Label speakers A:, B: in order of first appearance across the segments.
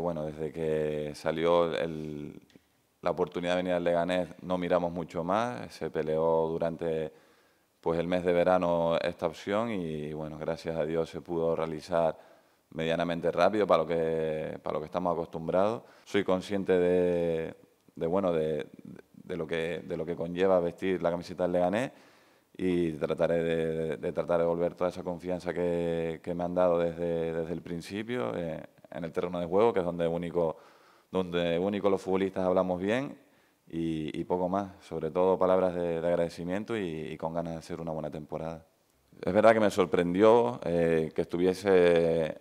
A: Bueno, desde que salió la oportunidad de venir al Leganés no miramos mucho más, se peleó durante pues, el mes de verano esta opción y bueno, gracias a Dios se pudo realizar medianamente rápido para lo que, para lo que estamos acostumbrados. Soy consciente de, bueno, de, lo que, de lo que conlleva vestir la camiseta del Leganés y trataré de, tratar de volver toda esa confianza que, me han dado desde, desde el principio. Eh, en el terreno de juego, que es donde único, donde único los futbolistas hablamos bien y, poco más. Sobre todo palabras de, agradecimiento y, con ganas de hacer una buena temporada. Es verdad que me sorprendió eh, que estuviese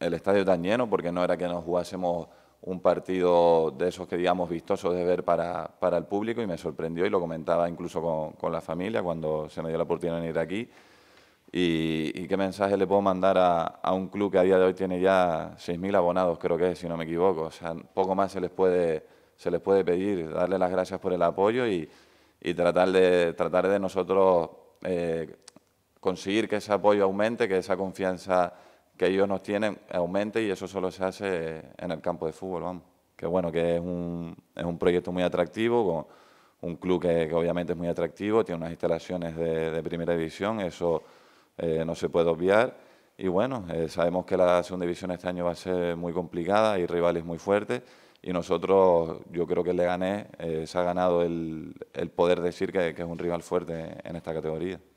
A: el estadio tan lleno, porque no era que nos jugásemos un partido de esos que digamos vistosos de ver para, el público y me sorprendió y lo comentaba incluso con, con la familia cuando se me dio la oportunidad de venir aquí. Y, qué mensaje le puedo mandar a, un club que a día de hoy tiene ya 6.000 abonados, creo que es, si no me equivoco. O sea, poco más se les puede, se les puede pedir, darle las gracias por el apoyo y, tratar, de, tratar de nosotros eh, conseguir que ese apoyo aumente, que esa confianza que ellos nos tienen aumente y eso solo se hace en el campo de fútbol, vamos. Que bueno, que es un, proyecto muy atractivo, un club que, obviamente es muy atractivo, tiene unas instalaciones de, de primera división, eso eh, no se puede obviar. Y bueno, eh, sabemos que la segunda división este año va a ser muy complicada, hay rivales muy fuertes y nosotros, yo creo que el Leganés eh, se ha ganado el, poder decir que es un rival fuerte en esta categoría.